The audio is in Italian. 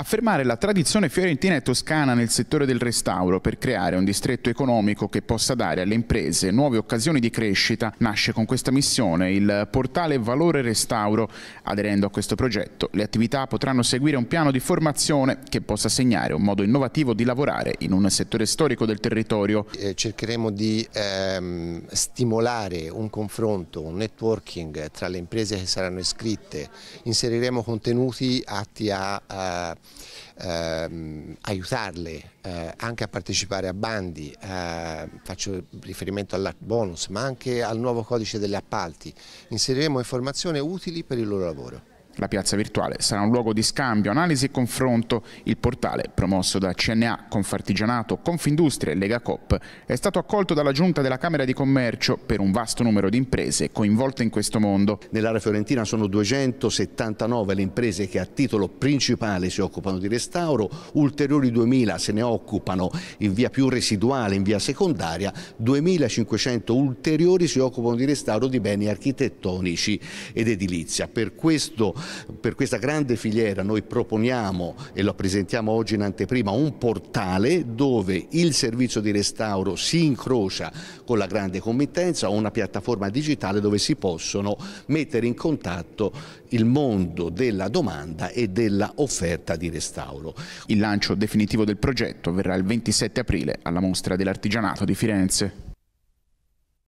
affermare la tradizione fiorentina e toscana nel settore del restauro per creare un distretto economico che possa dare alle imprese nuove occasioni di crescita, nasce con questa missione il portale Valore Restauro. Aderendo a questo progetto, le attività potranno seguire un piano di formazione che possa segnare un modo innovativo di lavorare in un settore storico del territorio. Eh, cercheremo di ehm, stimolare un confronto, un networking tra le imprese che saranno iscritte, inseriremo contenuti atti a, a ehm, aiutarle eh, anche a partecipare a bandi, eh, faccio riferimento all'art bonus ma anche al nuovo codice degli appalti, inseriremo informazioni utili per il loro lavoro. La piazza virtuale sarà un luogo di scambio, analisi e confronto. Il portale, promosso da CNA, Confartigianato, Confindustria e Lega Cop, è stato accolto dalla Giunta della Camera di Commercio per un vasto numero di imprese coinvolte in questo mondo. Nell'area fiorentina sono 279 le imprese che a titolo principale si occupano di restauro, ulteriori 2.000 se ne occupano in via più residuale, in via secondaria, 2.500 ulteriori si occupano di restauro di beni architettonici ed edilizia. Per questo per questa grande filiera noi proponiamo e lo presentiamo oggi in anteprima un portale dove il servizio di restauro si incrocia con la grande committenza o una piattaforma digitale dove si possono mettere in contatto il mondo della domanda e della offerta di restauro. Il lancio definitivo del progetto verrà il 27 aprile alla mostra dell'artigianato di Firenze.